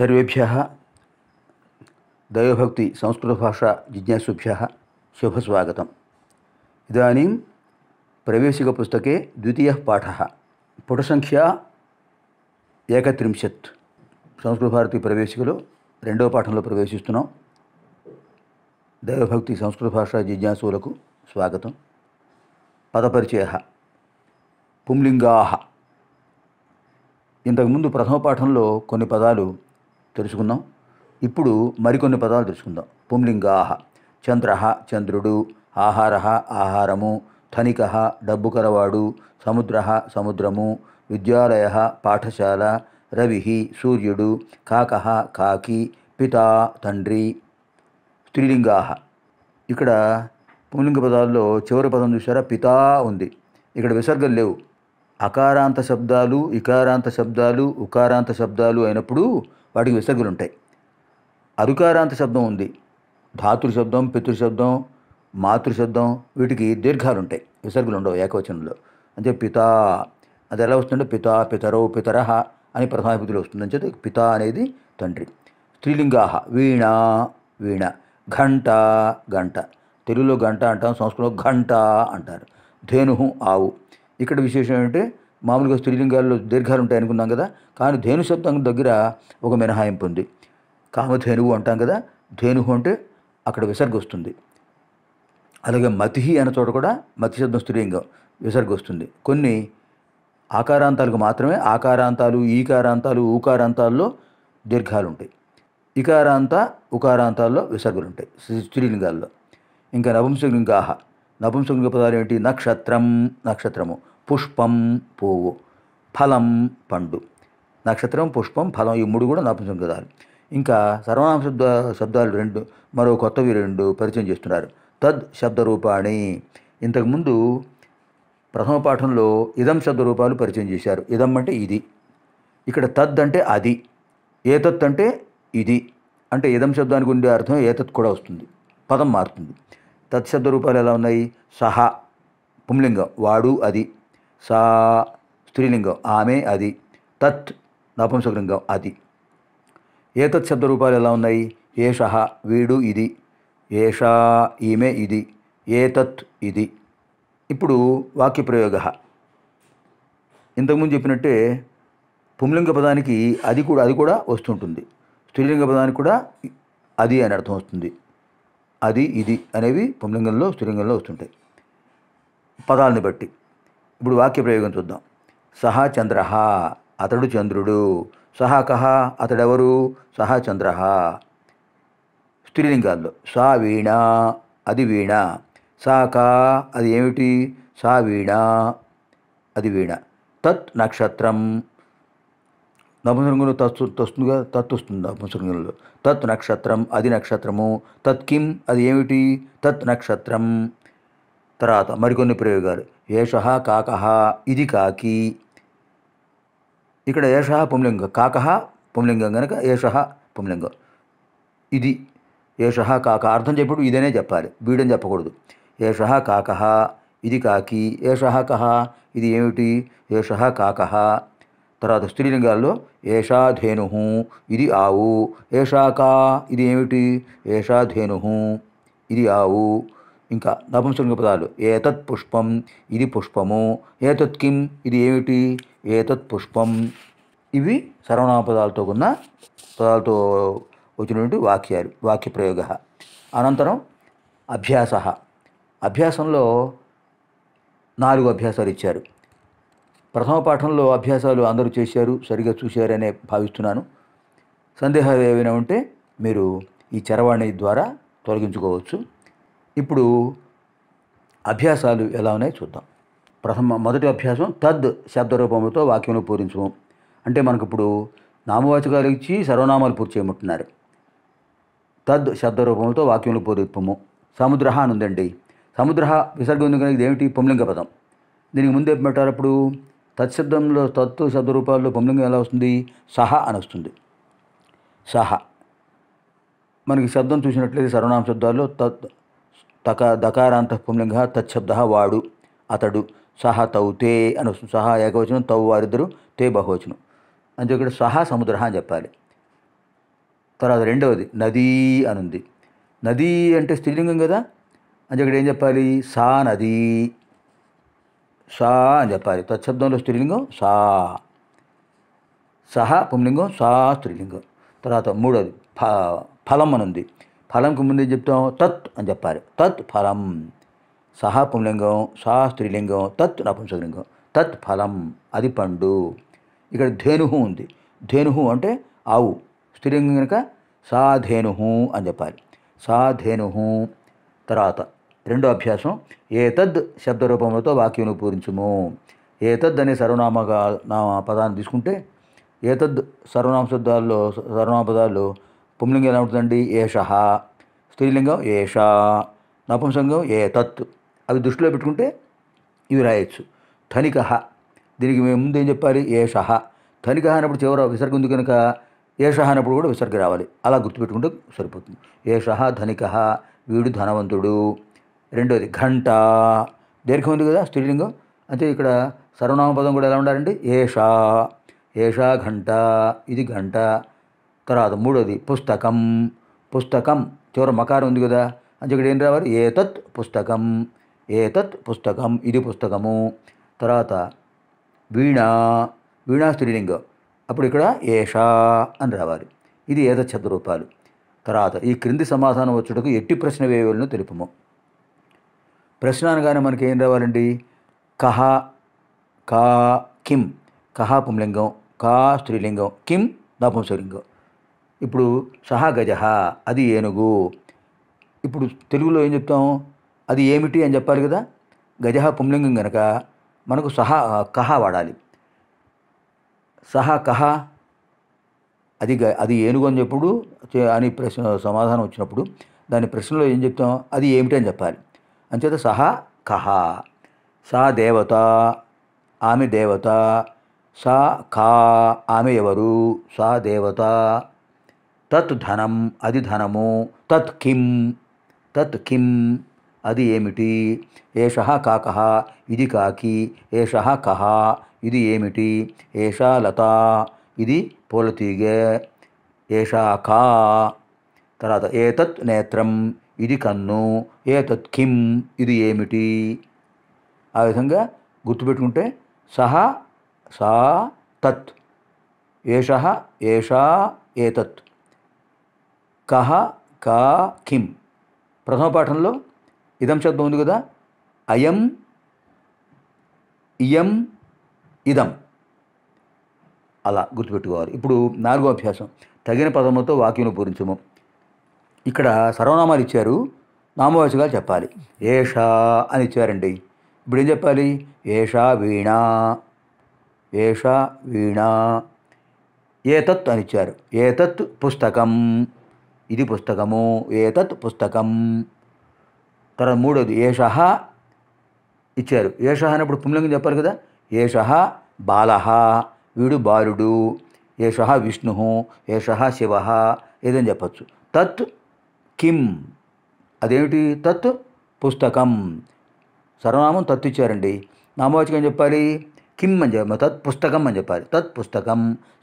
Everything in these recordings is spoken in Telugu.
సర్వేభ్య దైవభక్తి సంస్కృతభాషా జిజ్ఞాసుభ్య శుభస్వాగతం ప్రవేశిక పుస్తకే ద్వితీయ పాఠ పుటసంఖ్య ఏకత్రింశత్ సంస్కృతభారతి ప్రవేశికలు రెండవ పాఠంలో ప్రవేశిస్తున్నాం దైవభక్తి సంస్కృత జిజ్ఞాసులకు స్వాగతం పదపరిచయ పుంలింగా ఇంతకుముందు ప్రథమ పాఠంలో కొన్ని పదాలు తెలుసుకుందాం ఇప్పుడు మరికొన్ని పదాలు తెలుసుకుందాం పుంలింగాహ చంద్ర చంద్రుడు ఆహార ఆహారము ధనిక డబ్బు కలవాడు సముద్ర సముద్రము విద్యాలయ పాఠశాల రవి సూర్యుడు కాక కాకి పితా తండ్రి స్త్రీలింగాహ ఇక్కడ పుంలింగ పదాల్లో చివరి పదం చూసారా పితా ఉంది ఇక్కడ విసర్గలు లేవు అకారాంత శబ్దాలు ఇకారాంత శబ్దాలు ఉకారాంత శబ్దాలు అయినప్పుడు వాటికి విసర్గులు ఉంటాయి అరుకారాంత శబ్దం ఉంది ధాతృ శబ్దం పితృశబ్దం మాతృశబ్దం వీటికి దీర్ఘాలు ఉంటాయి విసర్గులు ఉండవు ఏకవచనంలో అంటే పితా అది ఎలా వస్తుందంటే పితా పితరో పితరహ అని వస్తుంది అని చెప్పి పిత అనేది తండ్రి స్త్రీలింగాహ వీణ వీణ ఘంట గంట తెలుగులో గంట అంటాం సంస్కృతంలో ఘంట అంటారు ధేను ఆవు ఇక్కడ విశేషం ఏంటంటే మామూలుగా స్త్రీలింగాల్లో దీర్ఘాలు ఉంటాయి అనుకున్నాం కదా కానీ ధేను శబ్దం దగ్గర ఒక మినహాయింపు ఉంది కామధేనువు అంటాం కదా ధేను అంటే అక్కడ విసర్గ వస్తుంది అలాగే మతిహి అనే చోట కూడా మతి శబ్దం స్త్రీలింగం విసర్గ వస్తుంది కొన్ని ఆకారాంతాలకు మాత్రమే ఆకారాంతాలు ఈకారాంతాలు ఊకారాంతాల్లో దీర్ఘాలు ఉంటాయి ఇకారాంత ఉకారాంతాల్లో విసర్గులు ఉంటాయి స్త్రీలింగాల్లో ఇంకా నపుంసకలింగాహ నపుంసకలింగ పదాలు ఏంటి నక్షత్రం నక్షత్రము పుష్పం పువ్వు ఫలం పండు నక్షత్రం పుష్పం ఫలం ఈ మూడు కూడా నాపం ఇంకా సర్వనామ శబ్ద శబ్దాలు రెండు మరో కొత్తవి రెండు పరిచయం చేస్తున్నారు తద్ శబ్దరూపాణి ఇంతకుముందు ప్రథమ పాఠంలో ఇదం శబ్దరూపాలు పరిచయం చేశారు ఇదం అంటే ఇది ఇక్కడ తద్ అంటే అది ఏతత్ అంటే ఇది అంటే ఇదం శబ్దానికి ఉండే అర్థం ఏతత్ కూడా వస్తుంది పదం మారుతుంది తత్శబ్ద రూపాలు ఎలా ఉన్నాయి సహ పుంలింగం వాడు అది సా స్త్రీలింగం ఆమె అది తత్ నపుంసకలింగం అది ఏతత్ శబ్ద రూపాలు ఎలా ఉన్నాయి ఏష వీడు ఇది ఏషా ఈమె ఇది ఏతత్ ఇది ఇప్పుడు వాక్య ప్రయోగ ఇంతకుముందు చెప్పినట్టే పుంలింగ పదానికి అది కూడా అది కూడా వస్తుంటుంది స్త్రీలింగ పదానికి కూడా అది అని అర్థం వస్తుంది అది ఇది అనేవి పుంలింగంలో స్త్రీలింగంలో వస్తుంటాయి పదాలని బట్టి ఇప్పుడు వాక్య ప్రయోగం చూద్దాం సహా చంద్ర అతడు చంద్రుడు సహ కహ అతడెవరు సహ చంద్ర స్త్రీలింగాల్లో సా వీణ అది వీణ సా కా అది ఏమిటి సా వీణ అది వీణ తత్ నక్షత్రం నపుంసరంగంలో తత్తు తస్తుందిగా తత్ వస్తుంది నపుంసరంగంలో తత్ నక్షత్రం అది నక్షత్రము తత్ కిం అది ఏమిటి తత్ నక్షత్రం తర్వాత మరికొన్ని ప్రయోగాలు ఏష కాకహ ఇది కాకి ఇక్కడ ఏష పుంలింగ కాక పుంలింగం కనుక ఏష పుంలింగం ఇది ఏష కాక అర్థం చెప్పుడు ఇదనే చెప్పాలి వీడని చెప్పకూడదు ఏష కాక ఇది కాకి ఏష కహ ఇది ఏమిటి ఏష కాక తర్వాత స్త్రీలింగాల్లో ధేను ఇది ఆవు కా ఇది ఏమిటి ధేను ఇది ఆవు ఇంకా నపుంసలింగ పదాలు ఏతత్ పుష్పం ఇది పుష్పము ఏతత్ కిం ఇది ఏమిటి ఏతత్ పుష్పం ఇవి పదాలతో ఉన్న పదాలతో వచ్చినటువంటి వాక్యాలు వాక్య ప్రయోగ అనంతరం అభ్యాస అభ్యాసంలో నాలుగు అభ్యాసాలు ఇచ్చారు ప్రథమ పాఠంలో అభ్యాసాలు అందరూ చేశారు సరిగా చూశారనే భావిస్తున్నాను సందేహాలు ఏవైనా ఉంటే మీరు ఈ చరవాణి ద్వారా తొలగించుకోవచ్చు ఇప్పుడు అభ్యాసాలు ఎలా ఉన్నాయో చూద్దాం ప్రథమ మొదటి అభ్యాసం తద్ శబ్దరూపములతో వాక్యంలో పూరించము అంటే మనకు ఇప్పుడు నామవాచకాలు ఇచ్చి సర్వనామాలు పూర్తి చేయమంటున్నారు తద్ శబ్దరూపములతో వాక్యంలో పూరిపము సముద్ర అని ఉందండి సముద్ర విసర్గం ఉంది కనుక ఇదేమిటి పుంలింగ పదం దీనికి ముందే పెట్టారు తత్శబ్దంలో తత్తు శబ్దరూపాల్లో పుంలింగం ఎలా వస్తుంది సహ అని వస్తుంది సహ మనకి శబ్దం చూసినట్లయితే సర్వనామ శబ్దాల్లో తత్ తక దకారాంత పుంలింగ తత్శబ్ద వాడు అతడు సహ తౌ తే అని వస్తుంది సహా ఏకవచనం తౌ వారిద్దరు తే బహువచనం అంటే ఇక్కడ సహా సముద్ర అని చెప్పాలి తర్వాత రెండవది నదీ అని ఉంది నదీ అంటే స్త్రీలింగం కదా అంటే ఇక్కడ ఏం చెప్పాలి సా నదీ సా అని చెప్పాలి తత్శబ్దంలో స్త్రీలింగం సా సహ పుంలింగం సా స్త్రీలింగం తర్వాత మూడోది ఫ ఫలం అని ఉంది ఫలంకు ముందు ఏం చెప్తాం తత్ అని చెప్పాలి తత్ ఫలం సహా పుంలింగం సహా స్త్రీలింగం తత్ నపుంసకలింగం తత్ ఫలం అది పండు ఇక్కడ ధేనుహు ఉంది ధేనుహు అంటే ఆవు స్త్రీలింగం కనుక సా ధేనుహు అని చెప్పాలి సా ధేనుహు తర్వాత రెండో అభ్యాసం ఏ ఏతద్ శబ్దరూపములతో వాక్యమును పూరించుము తద్ అనే సర్వనామగా నా పదాన్ని తీసుకుంటే ఏ తద్ సర్వనామ శబ్దాల్లో సర్వనామ పదాల్లో పుంలింగం ఎలా ఉంటుందండి ఏష స్త్రీలింగం ఏష నపుంసంగం తత్ అవి దృష్టిలో పెట్టుకుంటే ఇవి రాయొచ్చు ధనికహ దీనికి మేము ముందు ఏం చెప్పాలి ఏషహ ధనిక అన్నప్పుడు చివర విసర్గ ఉంది కనుక ఏషహ అన్నప్పుడు కూడా విసర్గ రావాలి అలా గుర్తుపెట్టుకుంటే సరిపోతుంది ఏషహ ధనిక వీడు ధనవంతుడు రెండోది ఘంట దీర్ఘం ఉంది కదా స్త్రీలింగం అంటే ఇక్కడ సర్వనామ పదం కూడా ఎలా ఉండాలంటే ఏష ఏషా ఘంట ఇది ఘంట తర్వాత మూడోది పుస్తకం పుస్తకం చివర మకారం ఉంది కదా అంటే ఇక్కడ ఏం రావాలి ఏతత్ పుస్తకం ఏతత్ పుస్తకం ఇది పుస్తకము తర్వాత వీణ వీణా స్త్రీలింగం అప్పుడు ఇక్కడ ఏషా అని రావాలి ఇది ఏతత్ రూపాలు తర్వాత ఈ క్రింది సమాధానం వచ్చుటకు ఎట్టి ప్రశ్న వేయవలను తెలుపము ప్రశ్న అనగానే మనకి ఏం రావాలండి కహ కా కిమ్ కహ పుంలింగం కా స్త్రీలింగం కిమ్ నపుంసలింగం ఇప్పుడు సహా గజహ అది ఏనుగు ఇప్పుడు తెలుగులో ఏం చెప్తాం అది ఏమిటి అని చెప్పాలి కదా గజ పుంలింగం కనుక మనకు సహా కహ వాడాలి సహ కహ అది అది ఏనుగు అని చెప్పుడు అని ప్రశ్న సమాధానం వచ్చినప్పుడు దాని ప్రశ్నలో ఏం చెప్తాం అది ఏమిటి అని చెప్పాలి అంచేత సహ కహ సా దేవత ఆమె దేవత సా కా ఆమె ఎవరు సా దేవత తత్ ధనం అది ధనము తత్ కిం తత్ కిం అది ఏమిటి ఏష కాక ఇది కాకి ఏష కహ ఇది ఏమిటి ఏషా లత ఇది పూలతీగే ఏషా కా తర్వాత ఏతత్ నేత్రం ఇది కన్ను ఏతత్ కిం ఇది ఏమిటి ఆ విధంగా గుర్తుపెట్టుకుంటే సహ సా తత్ ఏష ఏషా ఏతత్ కహ కా కిం ప్రథమ పాఠంలో ఇదం శబ్దం ఉంది కదా అయం ఇయం ఇదం అలా గుర్తుపెట్టుకోవాలి ఇప్పుడు నాలుగో అభ్యాసం తగిన పదములతో వాక్యం పూరించము ఇక్కడ సర్వనామాలు ఇచ్చారు నామవాచకాలు చెప్పాలి ఏషా అని ఇచ్చారండి ఇప్పుడు ఏం చెప్పాలి ఏషా వీణా ఏషా వీణా ఏతత్ అని ఇచ్చారు ఏతత్ పుస్తకం ఇది పుస్తకము ఏతత్ పుస్తకం తర్వాత మూడోది ఏషహ ఇచ్చారు ఏషహ అన్నప్పుడు పుంలింగం చెప్పాలి కదా ఏషహ బాలహ వీడు బాలుడు ఏషహ విష్ణు ఏషహ శివ ఏదని చెప్పచ్చు తత్ కిం అదేమిటి తత్ పుస్తకం సర్వనామం తత్ ఇచ్చారండి నామవాచకం చెప్పాలి కిమ్ అని చెప్పాలి తత్ పుస్తకం అని చెప్పాలి తత్ పుస్తకం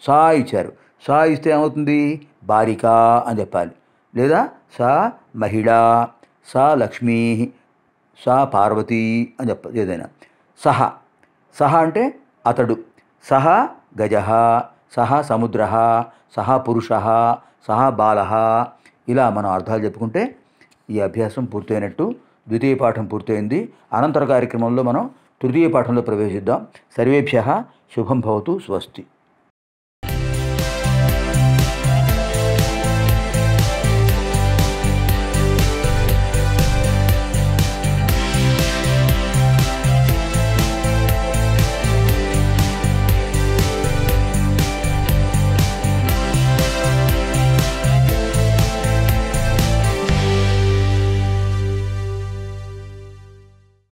సా ఇచ్చారు సా ఇస్తే ఏమవుతుంది బారిక అని చెప్పాలి లేదా సా మహిళ సా లక్ష్మీ సా పార్వతీ అని చెప్పదు ఏదైనా సహ సహ అంటే అతడు సహ గజ సహ సముద్ర సహ పురుష సహ బాల ఇలా మనం అర్థాలు చెప్పుకుంటే ఈ అభ్యాసం పూర్తయినట్టు ద్వితీయ పాఠం పూర్తయింది అనంతర కార్యక్రమంలో మనం తృతీయ పాఠంలో ప్రవేశిద్దాం సర్వేభ్య శుభం భవతు స్వస్తి